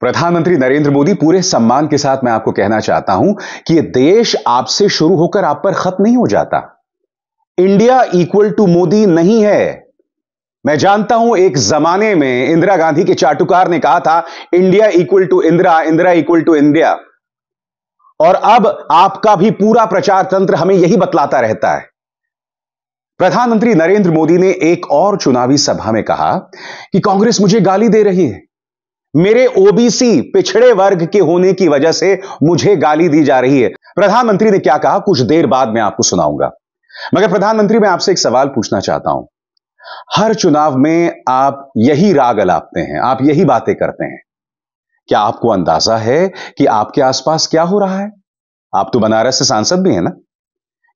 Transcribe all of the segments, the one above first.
प्रधानमंत्री नरेंद्र मोदी पूरे सम्मान के साथ मैं आपको कहना चाहता हूं कि यह देश आपसे शुरू होकर आप पर खत्म नहीं हो जाता इंडिया इक्वल टू मोदी नहीं है मैं जानता हूं एक जमाने में इंदिरा गांधी के चाटुकार ने कहा था India equal to Indira Indira equal to India और अब आपका भी पूरा प्रचार तंत्र हमें यही बतलाता रहता है प्रधानमंत्री नरेंद्र मोदी ने एक और चुनावी सभा में कहा कि कांग्रेस मुझे गाली दे रही है मेरे ओबीसी पिछड़े वर्ग के होने की वजह से मुझे गाली दी जा रही है प्रधानमंत्री ने क्या कहा कुछ देर बाद मैं आपको सुनाऊंगा मगर प्रधानमंत्री मैं आपसे एक सवाल पूछना चाहता हूं हर चुनाव में आप यही राग अलापते हैं आप यही बातें करते हैं क्या आपको अंदाजा है कि आपके आसपास क्या हो रहा है आप तो बनारस से सांसद भी हैं ना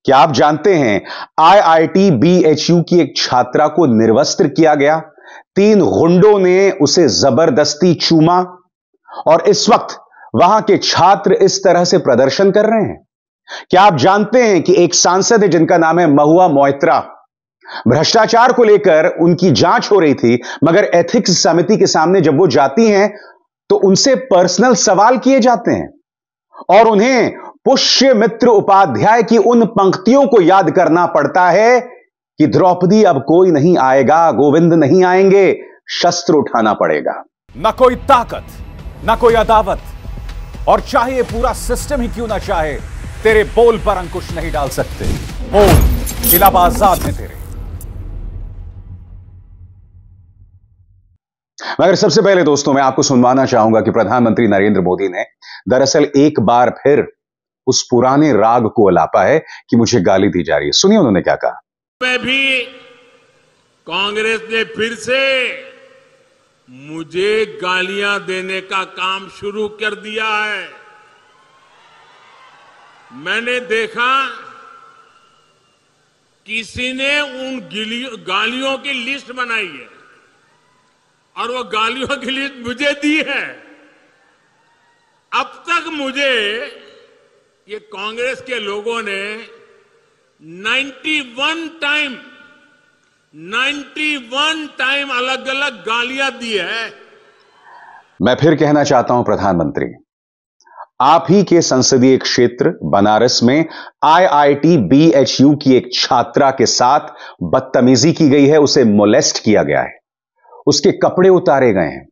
क्या आप जानते हैं आईआईटी बीएचयू की एक छात्रा को निर्वस्त्र किया गया तीन गुंडों ने उसे जबरदस्ती चूमा और इस वक्त वहां के छात्र इस तरह से प्रदर्शन कर रहे हैं क्या आप जानते हैं कि एक सांसद है जिनका नाम है महुआ मोहित्रा भ्रष्टाचार को लेकर उनकी जांच हो रही थी मगर एथिक्स समिति के सामने जब वो जाती हैं तो उनसे पर्सनल सवाल किए जाते हैं और उन्हें पुष्य मित्र उपाध्याय की उन पंक्तियों को याद करना पड़ता है कि द्रौपदी अब कोई नहीं आएगा गोविंद नहीं आएंगे शस्त्र उठाना पड़ेगा ना कोई ताकत ना कोई अदावत और चाहे पूरा सिस्टम ही क्यों ना चाहे तेरे बोल पर अंकुश नहीं डाल सकते बोल इलाहाबाद आजाद है तेरे मगर सबसे पहले दोस्तों मैं आपको सुनवाना चाहूंगा कि प्रधानमंत्री नरेंद्र मोदी ने दरअसल एक बार फिर उस पुराने राग को अलापा है कि मुझे गाली दी जा रही है सुनिए उन्होंने क्या कहा पे भी कांग्रेस ने फिर से मुझे गालियां देने का काम शुरू कर दिया है मैंने देखा किसी ने उन गालियों की लिस्ट बनाई है और वो गालियों की लिस्ट मुझे दी है अब तक मुझे ये कांग्रेस के लोगों ने 91 टाइम 91 टाइम अलग अलग गालियां दी है मैं फिर कहना चाहता हूं प्रधानमंत्री आप ही के संसदीय क्षेत्र बनारस में आईआईटी बीएचयू की एक छात्रा के साथ बदतमीजी की गई है उसे मोलेस्ट किया गया है उसके कपड़े उतारे गए हैं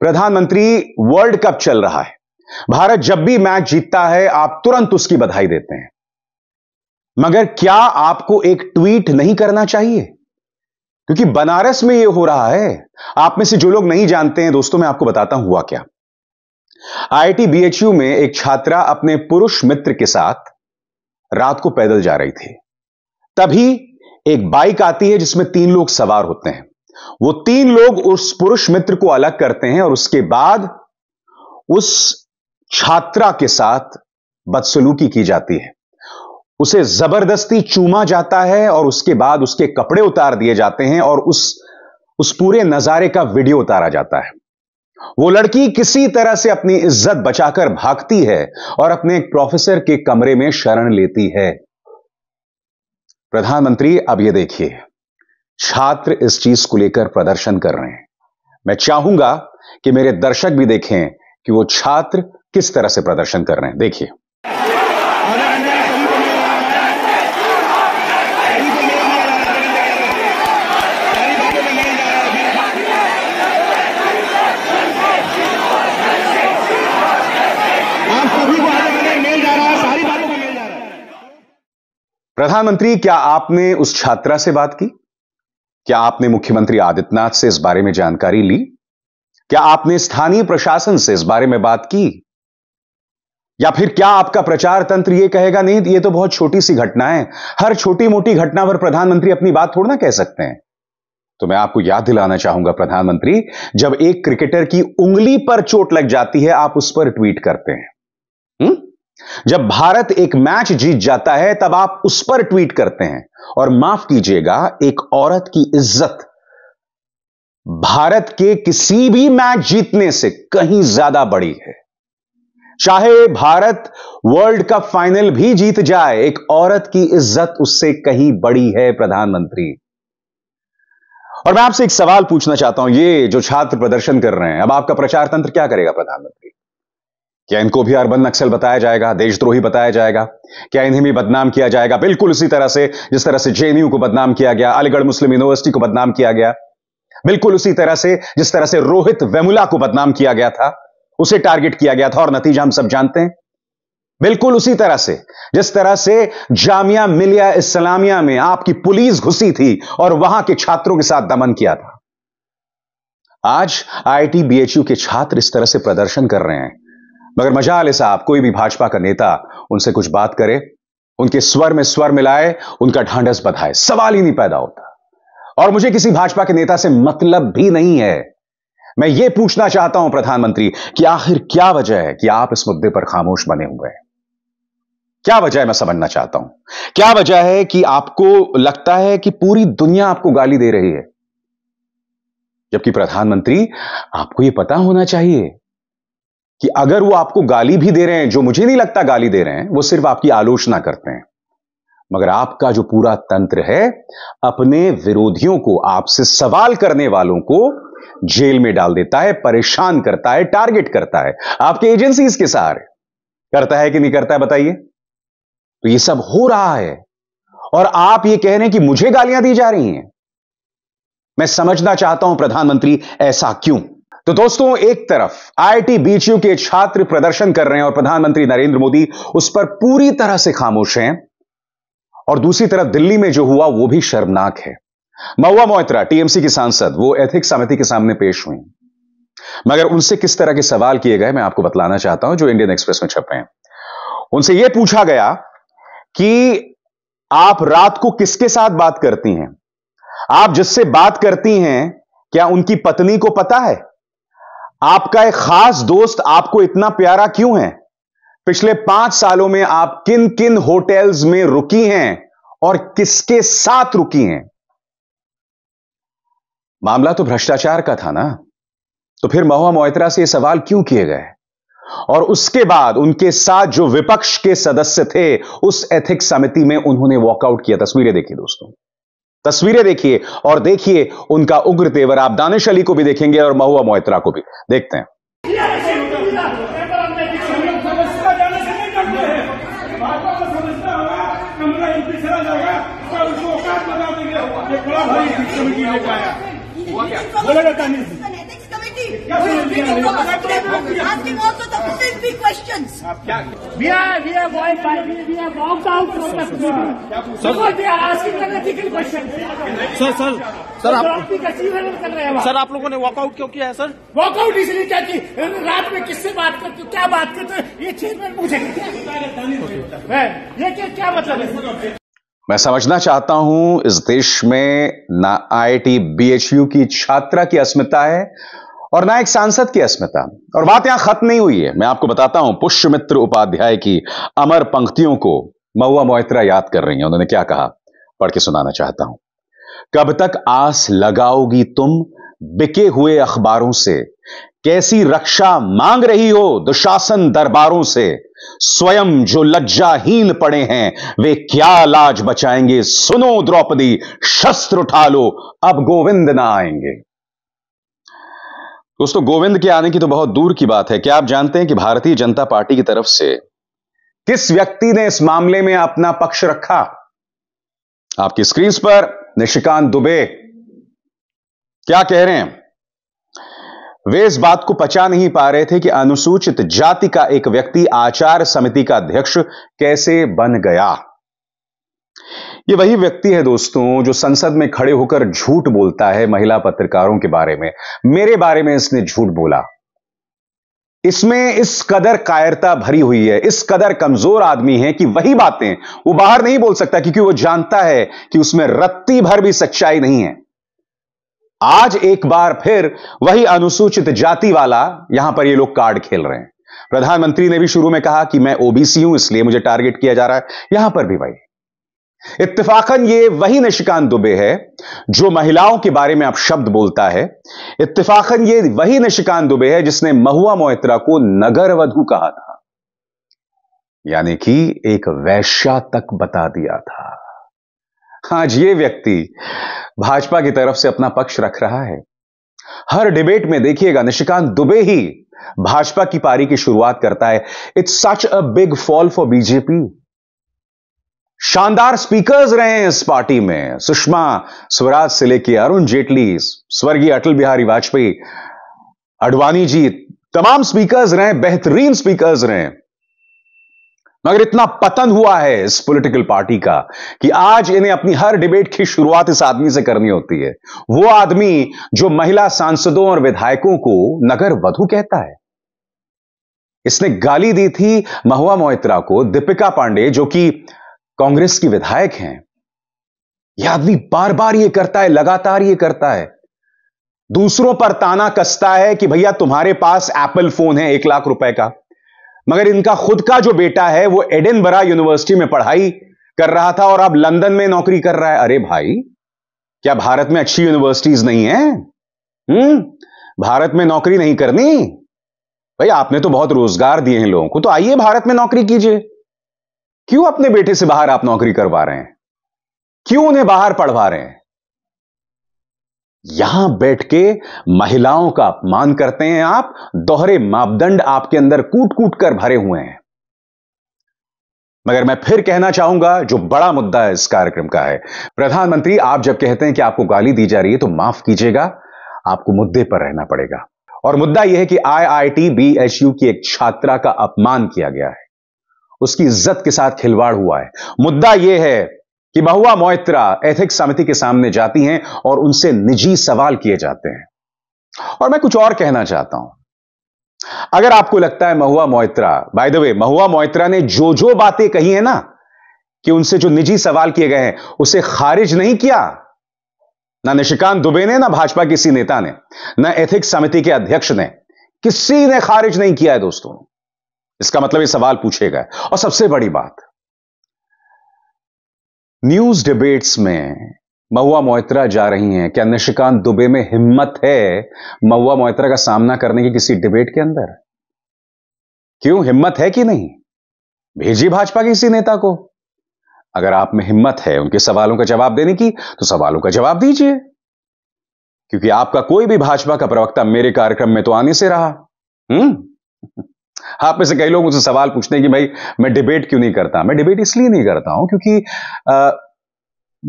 प्रधानमंत्री वर्ल्ड कप चल रहा है भारत जब भी मैच जीतता है आप तुरंत उसकी बधाई देते हैं मगर क्या आपको एक ट्वीट नहीं करना चाहिए क्योंकि बनारस में यह हो रहा है आप में से जो लोग नहीं जानते हैं दोस्तों मैं आपको बताता हूं हुआ क्या आईआईटी बीएचयू में एक छात्रा अपने पुरुष मित्र के साथ रात को पैदल जा रही थी तभी एक बाइक आती है जिसमें तीन लोग सवार होते हैं वो तीन लोग उस पुरुष मित्र को अलग करते हैं और उसके बाद उस छात्रा के साथ बदसलूकी की जाती है उसे जबरदस्ती चूमा जाता है और उसके बाद उसके कपड़े उतार दिए जाते हैं और उस उस पूरे नजारे का वीडियो उतारा जाता है वो लड़की किसी तरह से अपनी इज्जत बचाकर भागती है और अपने एक प्रोफेसर के कमरे में शरण लेती है प्रधानमंत्री अब ये देखिए छात्र इस चीज को लेकर प्रदर्शन कर रहे हैं मैं चाहूंगा कि मेरे दर्शक भी देखें कि वो छात्र किस तरह से प्रदर्शन कर रहे हैं देखिए प्रधानमंत्री क्या आपने उस छात्रा से बात की क्या आपने मुख्यमंत्री आदित्यनाथ से इस बारे में जानकारी ली क्या आपने स्थानीय प्रशासन से इस बारे में बात की या फिर क्या आपका प्रचार तंत्र यह कहेगा नहीं ये तो बहुत छोटी सी घटना है हर छोटी मोटी घटना पर प्रधानमंत्री अपनी बात थोड़ा ना कह सकते हैं तो मैं आपको याद दिलाना चाहूंगा प्रधानमंत्री जब एक क्रिकेटर की उंगली पर चोट लग जाती है आप उस पर ट्वीट करते हैं हुँ? जब भारत एक मैच जीत जाता है तब आप उस पर ट्वीट करते हैं और माफ कीजिएगा एक औरत की इज्जत भारत के किसी भी मैच जीतने से कहीं ज्यादा बड़ी है चाहे भारत वर्ल्ड कप फाइनल भी जीत जाए एक औरत की इज्जत उससे कहीं बड़ी है प्रधानमंत्री और मैं आपसे एक सवाल पूछना चाहता हूं ये जो छात्र प्रदर्शन कर रहे हैं अब आपका प्रचार तंत्र क्या करेगा प्रधानमंत्री क्या इनको भी अरबन नक्सल बताया जाएगा देशद्रोही बताया जाएगा क्या इन्हें भी बदनाम किया जाएगा बिल्कुल उसी तरह से जिस तरह से जेएनयू को बदनाम किया गया अलीगढ़ मुस्लिम यूनिवर्सिटी को बदनाम किया गया बिल्कुल उसी तरह से जिस तरह से रोहित वेमुला को बदनाम किया गया था उसे टारगेट किया गया था और नतीजा हम सब जानते हैं बिल्कुल उसी तरह से जिस तरह से जामिया मिलिया इस्लामिया में आपकी पुलिस घुसी थी और वहां के छात्रों के साथ दमन किया था आज आईआईटी बीएचयू के छात्र इस तरह से प्रदर्शन कर रहे हैं मगर मजा आले साहब कोई भी भाजपा का नेता उनसे कुछ बात करे उनके स्वर में स्वर मिलाए उनका ढांढस बधाए सवाल ही नहीं पैदा होता और मुझे किसी भाजपा के नेता से मतलब भी नहीं है मैं यह पूछना चाहता हूं प्रधानमंत्री कि आखिर क्या वजह है कि आप इस मुद्दे पर खामोश बने हुए हैं क्या वजह है मैं समझना चाहता हूं क्या वजह है कि आपको लगता है कि पूरी दुनिया आपको गाली दे रही है जबकि प्रधानमंत्री आपको यह पता होना चाहिए कि अगर वो आपको गाली भी दे रहे हैं जो मुझे नहीं लगता गाली दे रहे हैं वो सिर्फ आपकी आलोचना करते हैं मगर आपका जो पूरा तंत्र है अपने विरोधियों को आपसे सवाल करने वालों को जेल में डाल देता है परेशान करता है टारगेट करता है आपके एजेंसीज के सहारे करता है कि नहीं करता है बताइए तो ये सब हो रहा है और आप ये कह रहे हैं कि मुझे गालियां दी जा रही हैं मैं समझना चाहता हूं प्रधानमंत्री ऐसा क्यों तो दोस्तों एक तरफ आईआईटी बीचयू के छात्र प्रदर्शन कर रहे हैं और प्रधानमंत्री नरेंद्र मोदी उस पर पूरी तरह से खामोश हैं और दूसरी तरफ दिल्ली में जो हुआ वो भी शर्मनाक है महुआ मोहित्रा टीएमसी की सांसद वो एथिक्स समिति के सामने पेश हुई मगर उनसे किस तरह के सवाल किए गए मैं आपको बतलाना चाहता हूं जो इंडियन एक्सप्रेस में छपे हैं उनसे यह पूछा गया कि आप रात को किसके साथ बात करती हैं आप जिससे बात करती हैं क्या उनकी पत्नी को पता है आपका एक खास दोस्त आपको इतना प्यारा क्यों है पिछले पांच सालों में आप किन किन होटल्स में रुकी हैं और किसके साथ रुकी हैं मामला तो भ्रष्टाचार का था ना तो फिर महुआ मोहित्रा से ये सवाल क्यों किए गए और उसके बाद उनके साथ जो विपक्ष के सदस्य थे उस एथिक्स समिति में उन्होंने वॉकआउट किया तस्वीरें देखी दोस्तों तस्वीरें देखिए और देखिए उनका उग्र तेवर आप दानिश अली को भी देखेंगे और महुआ मोहित्रा को भी देखते हैं बोला सर आप लोगों ने वॉकआउट क्यों किया है सर वॉकआउट इसलिए क्या की रात में किससे बात करते क्या बात करते ये चीज में पूछे ये क्या मतलब है मैं समझना चाहता हूं इस देश में ना एच यू की छात्रा की अस्मिता है और ना एक सांसद की अस्मिता और बात यहां खत्म नहीं हुई है मैं आपको बताता हूं पुष्यमित्र उपाध्याय की अमर पंक्तियों को महुआ मोहित्रा याद कर रही हैं उन्होंने क्या कहा पढ़ के सुनाना चाहता हूं कब तक आस लगाओगी तुम बिके हुए अखबारों से कैसी रक्षा मांग रही हो दुशासन दरबारों से स्वयं जो लज्जाहीन पड़े हैं वे क्या लाज बचाएंगे सुनो द्रौपदी शस्त्र उठा लो अब गोविंद ना आएंगे दोस्तों गोविंद के आने की तो बहुत दूर की बात है क्या आप जानते हैं कि भारतीय जनता पार्टी की तरफ से किस व्यक्ति ने इस मामले में अपना पक्ष रखा आपकी स्क्रीन पर निशिकांत दुबे क्या कह रहे हैं वे इस बात को पचा नहीं पा रहे थे कि अनुसूचित जाति का एक व्यक्ति आचार समिति का अध्यक्ष कैसे बन गया ये वही व्यक्ति है दोस्तों जो संसद में खड़े होकर झूठ बोलता है महिला पत्रकारों के बारे में मेरे बारे में इसने झूठ बोला इसमें इस कदर कायरता भरी हुई है इस कदर कमजोर आदमी है कि वही बातें वो बाहर नहीं बोल सकता क्योंकि वो जानता है कि उसमें रत्ती भर भी सच्चाई नहीं है आज एक बार फिर वही अनुसूचित जाति वाला यहां पर ये लोग कार्ड खेल रहे हैं प्रधानमंत्री ने भी शुरू में कहा कि मैं ओबीसी हूं इसलिए मुझे टारगेट किया जा रहा है यहां पर भी भाई इत्तेफाकन ये वही नशिकांत दुबे है जो महिलाओं के बारे में आप शब्द बोलता है इत्तेफाकन ये वही नशिकांत दुबे है जिसने महुआ मोहित्रा को नगर वधु कहा था यानी कि एक वैश्या तक बता दिया था आज ये व्यक्ति भाजपा की तरफ से अपना पक्ष रख रहा है हर डिबेट में देखिएगा निशिकांत दुबे ही भाजपा की पारी की शुरुआत करता है it's such a big fall for BJP शानदार स्पीकर्स रहे हैं इस पार्टी में सुषमा स्वराज से लेकर अरुण जेटली स्वर्गीय अटल बिहारी वाजपेयी अडवाणी जी तमाम स्पीकर्स रहे बेहतरीन स्पीकर्स रहे मगर इतना पतन हुआ है इस पॉलिटिकल पार्टी का कि आज इन्हें अपनी हर डिबेट की शुरुआत इस आदमी से करनी होती है वो आदमी जो महिला सांसदों और विधायकों को नगर वधु कहता है इसने गाली दी थी महुआ मोहित्रा को दीपिका पांडे जो कि कांग्रेस की विधायक हैं यह आदमी बार बार ये करता है लगातार ये करता है दूसरों पर ताना कसता है कि भैया तुम्हारे पास एप्पल फोन है एक लाख रुपए का मगर इनका खुद का जो बेटा है वो एडेनबरा यूनिवर्सिटी में पढ़ाई कर रहा था और अब लंदन में नौकरी कर रहा है अरे भाई क्या भारत में अच्छी यूनिवर्सिटीज नहीं है हुँ? हम्म, भारत में नौकरी नहीं करनी भाई आपने तो बहुत रोजगार दिए हैं लोगों को तो आइए भारत में नौकरी कीजिए क्यों अपने बेटे से बाहर आप नौकरी करवा रहे हैं क्यों उन्हें बाहर पढ़वा रहे हैं यहां बैठ के महिलाओं का अपमान करते हैं आप दोहरे मापदंड आपके अंदर कूट कूट कर भरे हुए हैं मगर मैं फिर कहना चाहूंगा जो बड़ा मुद्दा है इस कार्यक्रम का है प्रधानमंत्री आप जब कहते हैं कि आपको गाली दी जा रही है तो माफ कीजिएगा आपको मुद्दे पर रहना पड़ेगा और मुद्दा यह है कि आईआईटी बीएचयू की एक छात्रा का अपमान किया गया है उसकी इज्जत के साथ खिलवाड़ हुआ है मुद्दा यह है कि महुआ मोइत्रा एथिक्स समिति के सामने जाती हैं और उनसे निजी सवाल किए जाते हैं और मैं कुछ और कहना चाहता हूं अगर आपको लगता है Mahua Moitra by the way Mahua Moitra ने जो जो बातें कही है ना कि उनसे जो निजी सवाल किए गए हैं उसे खारिज नहीं किया ना निशिकांत दुबे ने ना भाजपा किसी नेता ने ना एथिक्स समिति के अध्यक्ष ने किसी ने खारिज नहीं किया है दोस्तों इसका मतलब ये सवाल पूछेगा और सबसे बड़ी बात न्यूज डिबेट्स में महुआ मोहित्रा जा रही हैं क्या निशिकांत दुबे में हिम्मत है महुआ मोहित्रा का सामना करने की किसी डिबेट के अंदर क्यों हिम्मत है कि नहीं भेजी भाजपा के किसी नेता को अगर आप में हिम्मत है उनके सवालों का जवाब देने की तो सवालों का जवाब दीजिए क्योंकि आपका कोई भी भाजपा का प्रवक्ता मेरे कार्यक्रम में तो आने से रहा हम्म हाँ, आप में से कई लोग मुझसे सवाल पूछते हैं कि भाई मैं डिबेट क्यों नहीं करता मैं डिबेट इसलिए नहीं करता हूं क्योंकि आ,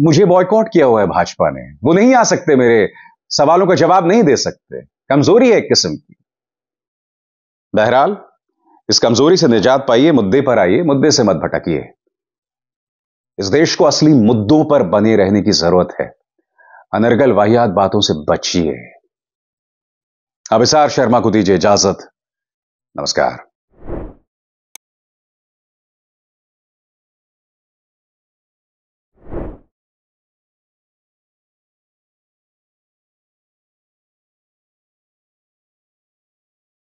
मुझे बॉयकॉट किया हुआ है भाजपा ने वो नहीं आ सकते मेरे सवालों का जवाब नहीं दे सकते कमजोरी है एक किस्म की बहरहाल इस कमजोरी से निजात पाइए मुद्दे पर आइए मुद्दे से मत भटकिए इस देश को असली मुद्दों पर बने रहने की जरूरत है अनर्गल वाहियात बातों से बचिए अभिसार शर्मा को दीजिए इजाजत नमस्कार